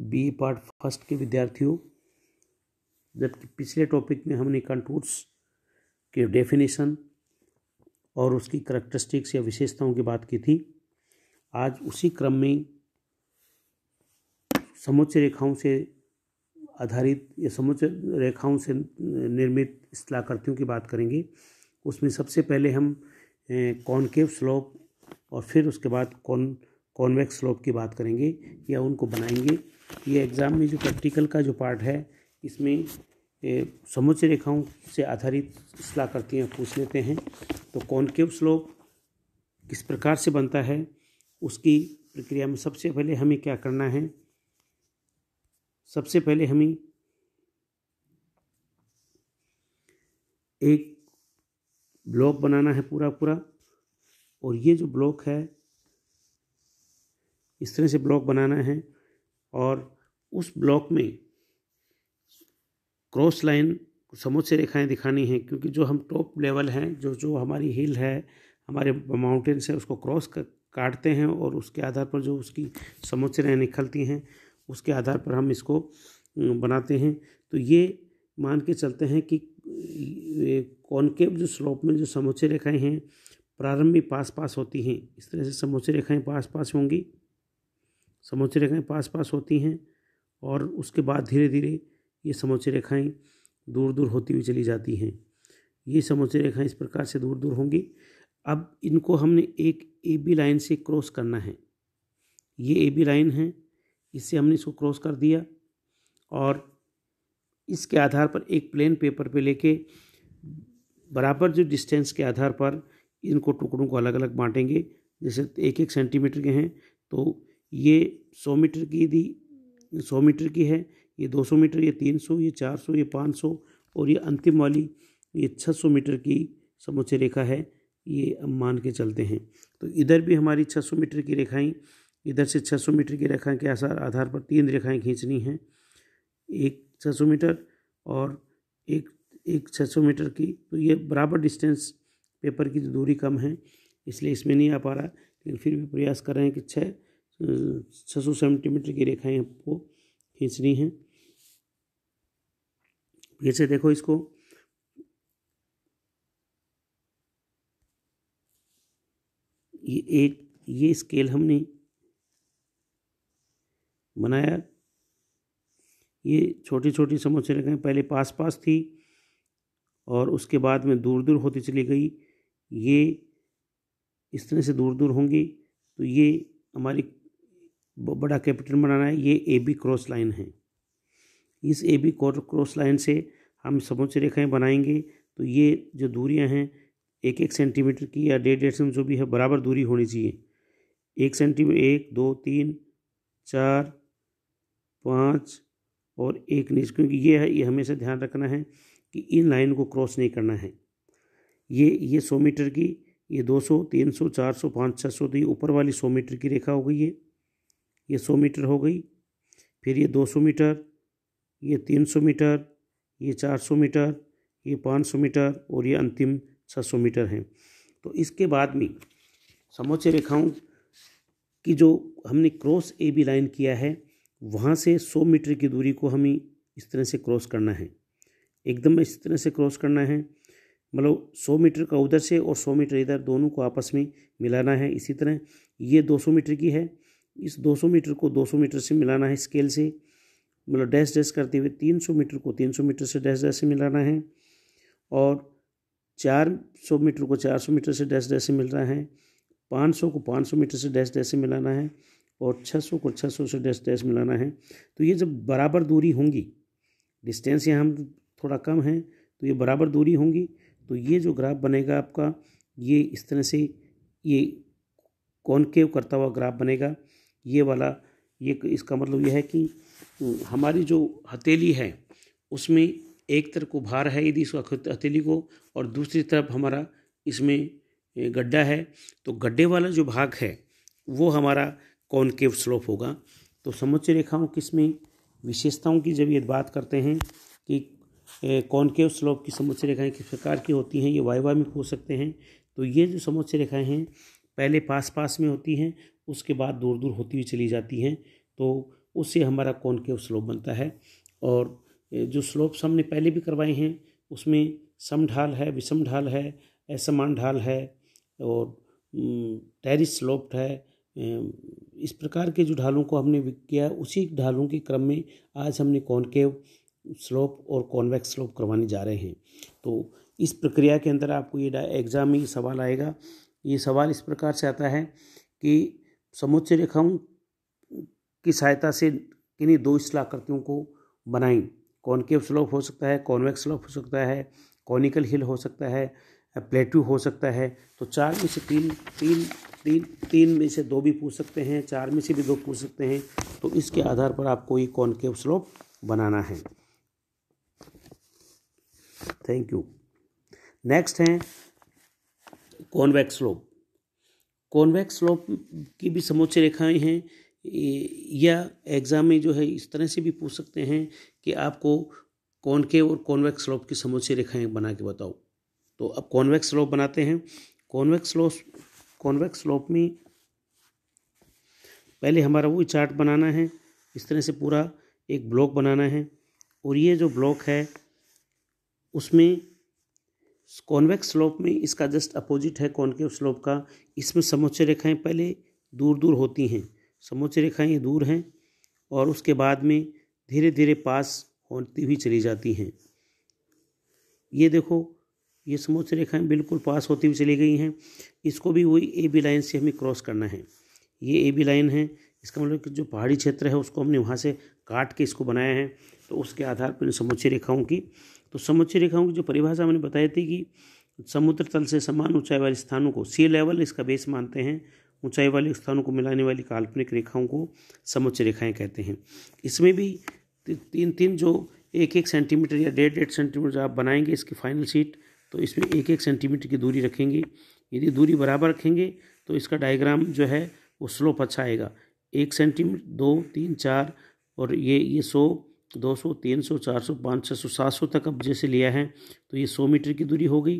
B part first के विद्यार्थियों जबकि पिछले टॉपिक में हमने कंटूर्स के डेफिनेशन और उसकी करेक्टरिस्टिक्स या विशेषताओं की बात की थी आज उसी क्रम में समुच्च रेखाओं से आधारित या समुच्च रेखाओं से निर्मित स्थलाकृतियों की बात करेंगे उसमें सबसे पहले हम कॉनकेव स्लोप और फिर उसके बाद कॉन कॉन्वेक्स स्लोप की बात करेंगे या उनको बनाएंगे ये एग्ज़ाम में जो प्रैक्टिकल का जो पार्ट है इसमें समुच्च रेखाओं से आधारित सलाहकर्तियाँ पूछ लेते हैं तो कॉन्केव स्लोप किस प्रकार से बनता है उसकी प्रक्रिया में सबसे पहले हमें क्या करना है सबसे पहले हमें एक ब्लॉक बनाना है पूरा पूरा और ये जो ब्लॉक है इस तरह से ब्लॉक बनाना है और उस ब्लॉक में क्रॉस लाइन समोच्च रेखाएं दिखानी हैं क्योंकि जो हम टॉप लेवल हैं जो जो हमारी हिल है हमारे माउंटेन्स हैं उसको क्रॉस कर काटते हैं और उसके आधार पर जो उसकी समोच्च रहें निकलती हैं उसके आधार पर हम इसको बनाते हैं तो ये मान के चलते हैं कि कॉनकेव जो स्लोप में जो समोच्च रेखाएँ हैं प्रारंभिक पास पास होती हैं इस तरह से समोच्च रेखाएँ पास पास होंगी समोच्च रेखाएं पास पास होती हैं और उसके बाद धीरे धीरे ये समोच्च रेखाएं दूर दूर होती हुई चली जाती हैं ये समोच्च रेखाएं इस प्रकार से दूर दूर होंगी अब इनको हमने एक ए बी लाइन से क्रॉस करना है ये ए बी लाइन है इससे हमने इसको क्रॉस कर दिया और इसके आधार पर एक प्लेन पेपर पे लेके बराबर जो डिस्टेंस के आधार पर इनको टुकड़ों को अलग अलग बांटेंगे जैसे एक एक सेंटीमीटर के हैं तो ये सौ मीटर की दी सौ मीटर की है ये दो सौ मीटर ये तीन सौ ये चार सौ ये पाँच सौ और ये अंतिम वाली ये छः सौ मीटर की समुच्चय रेखा है ये मान के चलते हैं तो इधर भी हमारी छः सौ मीटर की रेखाएं इधर से छः सौ मीटर की रेखाएं के आसार आधार पर तीन रेखाएं खींचनी हैं एक छः सौ मीटर और एक एक छः सौ मीटर की तो ये बराबर डिस्टेंस पेपर की दूरी कम है इसलिए इसमें नहीं आ पा रहा लेकिन फिर भी प्रयास कर रहे हैं कि छः छः सौ सेंटीमीटर की रेखाएं आपको खींचनी हैं फिर से देखो इसको ये एक ये स्केल हमने बनाया ये छोटी छोटी समोसे रेखाएं पहले पास पास थी और उसके बाद में दूर दूर होती चली गई ये इस तरह से दूर दूर होंगी तो ये हमारी बड़ा कैपिटल बनाना है ये ए बी क्रॉस लाइन है इस ए बी क्रॉस लाइन से हम समोच्च रेखाएं बनाएंगे तो ये जो दूरियां हैं एक एक सेंटीमीटर की या डेढ़ डेढ़ सेंटीमीटर जो भी है बराबर दूरी होनी चाहिए एक सेंटीमीटर एक दो तीन चार पाँच और एक नीच क्योंकि ये है ये हमेशा ध्यान रखना है कि इन लाइन को क्रॉस नहीं करना है ये ये सौ मीटर की ये दो सौ तीन सौ चार सौ पाँच छः सौ तो ये ऊपर वाली सौ मीटर की रेखा हो गई है ये सौ मीटर हो गई फिर ये दो सौ मीटर ये तीन सौ मीटर ये चार सौ मीटर ये पाँच सौ मीटर और ये अंतिम छः सौ मीटर हैं तो इसके बाद में समोच्च रेखाओं की जो हमने क्रॉस ए बी लाइन किया है वहाँ से सौ मीटर की दूरी को हमें इस तरह से क्रॉस करना है एकदम इस तरह से क्रॉस करना है मतलब सौ मीटर का उधर से और सौ मीटर इधर दोनों को आपस में मिलाना है इसी तरह ये दो सौ मीटर की है इस 200 मीटर को 200 मीटर से मिलाना है स्केल से मतलब डैश डैश करते हुए 300 मीटर को 300 मीटर से डैश डैश से मिलाना है और 400 मीटर को 400 मीटर से डैश डैश से रहा है 500 को 500 मीटर से डैश डैश से मिलाना है और 600 को 600 से डैश डैश मिलाना है तो ये जब बराबर दूरी होंगी डिस्टेंस यहाँ थोड़ा कम है तो ये बराबर दूरी होंगी तो ये जो ग्राफ बनेगा आपका ये इस तरह से ये के करता हुआ ग्राफ बनेगा ये वाला ये इसका मतलब यह है कि हमारी जो हथेली है उसमें एक तरफ को भार है यदि हथेली को और दूसरी तरफ हमारा इसमें गड्ढा है तो गड्ढे वाला जो भाग है वो हमारा कॉनकेव स्लोप होगा तो समुच्च रेखाओं किसमें विशेषताओं की जब ये बात करते हैं कि कॉनकेव स्लोप की समुच्च रेखाएं किस प्रकार की होती हैं ये वायवा में हो सकते हैं तो ये जो समुच्च रेखाएं हैं पहले पास पास में होती हैं उसके बाद दूर दूर होती हुई चली जाती हैं तो उससे हमारा के स्लोप बनता है और जो स्लोप्स हमने पहले भी करवाए हैं उसमें सम ढाल है विषम ढाल है असमान ढाल है और टेरिस स्लोप्ड है इस प्रकार के जो ढालों को हमने किया उसी ढालों के क्रम में आज हमने कॉन्केव स्लोप और कॉन्वेक्स स्लोप करवाने जा रहे हैं तो इस प्रक्रिया के अंदर आपको ये एग्ज़ाम में सवाल आएगा ये सवाल इस प्रकार से आता है कि समुच्च रेखाओं की सहायता से किन्हीं दो स्लाकृतियों को बनाई कॉनकेव स्लोप हो सकता है कॉन्वेक्स स्लोप हो सकता है कॉनिकल हिल हो सकता है प्लेट्यू हो सकता है तो चार में से तीन तीन तीन तीन में से दो भी पूछ सकते हैं चार में से भी दो पूछ सकते हैं तो इसके आधार पर आपको ये कॉनकेव स्लोप बनाना है थैंक यू नेक्स्ट हैं कॉन्वैक्स स्लोप कॉन्वैक्स स्लोप की भी समोच्च रेखाएं हैं या एग्ज़ाम में जो है इस तरह से भी पूछ सकते हैं कि आपको कॉनकेव और कॉन्वैक्स स्लोप की समोच्च रेखाएं बना के बताओ तो अब कॉन्वैक्स स्लोप बनाते हैं कॉन्वैक्स स्लोप कॉन्वैक्स स्लोप में पहले हमारा वो चार्ट बनाना है इस तरह से पूरा एक ब्लॉक बनाना है और ये जो ब्लॉक है उसमें कॉन्वेक्स स्लोप में इसका जस्ट अपोजिट है कॉन्केव स्लोप का इसमें समोच्च रेखाएं पहले दूर दूर होती हैं समोच्च रेखाएं दूर हैं और उसके बाद में धीरे धीरे पास होती हुई चली जाती हैं ये देखो ये समोच्च रेखाएं बिल्कुल पास होती हुई चली गई हैं इसको भी वही ए बी लाइन से हमें क्रॉस करना है ये ए बी लाइन है इसका मतलब कि जो पहाड़ी क्षेत्र है उसको हमने वहाँ से काट के इसको बनाया है तो उसके आधार पर इन रेखाओं की तो समुच्चय रेखाओं की जो परिभाषा मैंने बताई थी कि समुद्र तल से समान ऊंचाई वाले स्थानों को सी लेवल इसका बेस मानते हैं ऊंचाई वाले स्थानों को मिलाने वाली काल्पनिक रेखाओं को समुच्चय रेखाएं कहते हैं इसमें भी तीन तीन जो एक एक सेंटीमीटर या डेढ़ डेढ़ सेंटीमीटर आप बनाएंगे इसकी फाइनल सीट तो इसमें एक एक सेंटीमीटर की दूरी रखेंगे यदि दूरी बराबर रखेंगे तो इसका डायग्राम जो है वो स्लोप अच्छा आएगा एक सेंटीमीटर दो तीन चार और ये ये सौ दो सौ तीन सौ चार सौ पाँच सौ सात सौ तक अब जैसे लिया है तो ये सौ मीटर की दूरी हो गई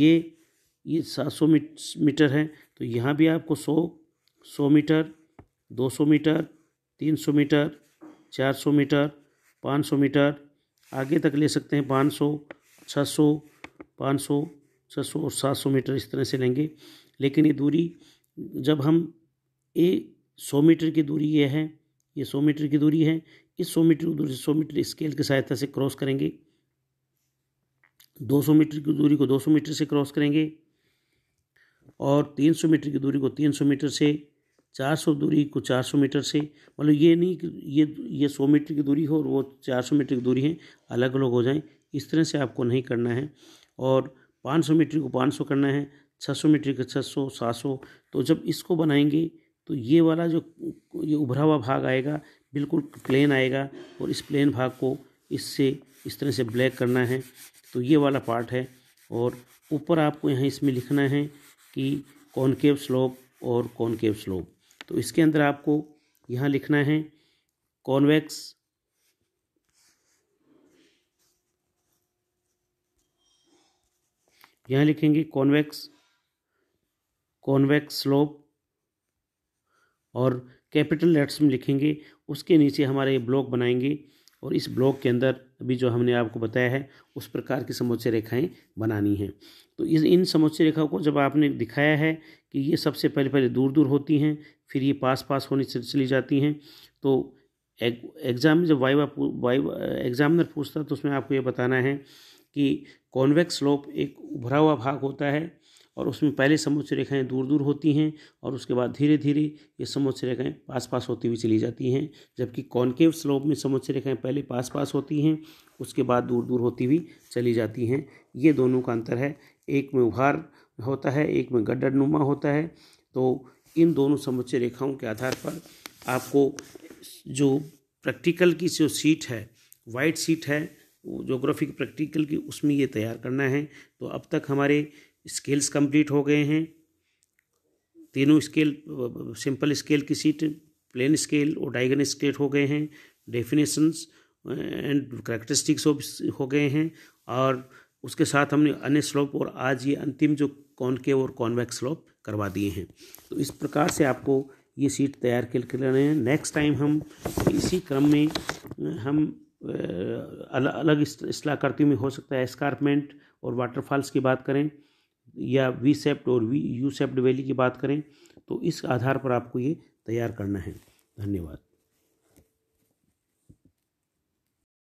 ये ये सात सौ मीटर है तो यहाँ भी आपको सौ सौ मीटर दो सौ मीटर तीन सौ मीटर चार सौ मीटर पाँच सौ मीटर आगे तक ले सकते हैं पाँच सौ छः सौ पाँच सौ छः सौ और सात सौ मीटर इस तरह से लेंगे लेकिन ये दूरी जब हम ये सौ मीटर की दूरी ये है ये सौ मीटर की दूरी है कि सौ मीटर की दूरी से सौ मीटर स्केल की सहायता से क्रॉस करेंगे 200 मीटर की दूरी को 200 मीटर से क्रॉस करेंगे और 300 मीटर की दूरी को 300 मीटर से 400 दूरी को 400 मीटर से मतलब ये नहीं कि ये ये 100 मीटर की दूरी हो और वो 400 मीटर की दूरी है अलग अलग हो जाएं इस तरह से आपको नहीं करना है और 500 मीटर को 500 करना है 600 मीटर सौ 600 700 तो जब इसको बनाएंगे तो ये वाला जो ये उभरा हुआ भाग आएगा बिल्कुल प्लेन आएगा और इस प्लेन भाग को इससे इस तरह से ब्लैक करना है तो ये वाला पार्ट है और ऊपर आपको यहाँ इसमें लिखना है कि कॉनकेव स्लोप और कॉनकेव स्लोप तो इसके अंदर आपको यहाँ लिखना है कॉन्वेक्स यहाँ लिखेंगे कॉन्वेक्स कॉन्वेक्स स्लोप और कैपिटल लेट्स में लिखेंगे उसके नीचे हमारे ब्लॉक बनाएंगे और इस ब्लॉक के अंदर अभी जो हमने आपको बताया है उस प्रकार की समोच्चय रेखाएं बनानी हैं तो इस इन समोच्चय रेखाओं को जब आपने दिखाया है कि ये सबसे पहले पहले दूर दूर होती हैं फिर ये पास पास होने चली जाती हैं तो एग्ज़ाम में जब वाइवा वाइवा एग्ज़ामिनर पूछता तो उसमें आपको ये बताना है कि कॉन्वेक्स स्लोप एक उभरा हुआ भाग होता है और उसमें पहले समोच्च रेखाएं दूर दूर होती हैं और उसके बाद धीरे धीरे ये समोच्च रेखाएं पास पास होती हुई चली जाती हैं जबकि कॉन्केव स्लोप में समोच्च रेखाएं पहले पास पास होती हैं उसके बाद दूर दूर होती हुई चली जाती हैं ये दोनों का अंतर है एक में उभार होता है एक में गड्ढर नुमा होता है तो इन दोनों समुच्चय रेखाओं के आधार पर आपको जो प्रैक्टिकल की जो सीट है वाइट सीट है जोग्राफी की प्रैक्टिकल की उसमें ये तैयार करना है तो अब तक हमारे स्केल्स कंप्लीट हो गए हैं तीनों स्केल सिंपल स्केल की सीट प्लेन स्केल और डायगन स्केल हो गए हैं डेफिनेशंस एंड करेक्टरिस्टिक्स हो गए हैं और उसके साथ हमने अन्य स्लोप और आज ये अंतिम जो कॉनकेव और कॉन्वैक्स स्लोप करवा दिए हैं तो इस प्रकार से आपको ये सीट तैयार कर रहे हैं नेक्स्ट टाइम हम इसी क्रम में हम अलग अलग इसलाकृति में हो सकता है स्कारपमेंट और वाटरफॉल्स की बात करें या वी सेप्ट और वी यू सेप्ट वैली की बात करें तो इस आधार पर आपको ये तैयार करना है धन्यवाद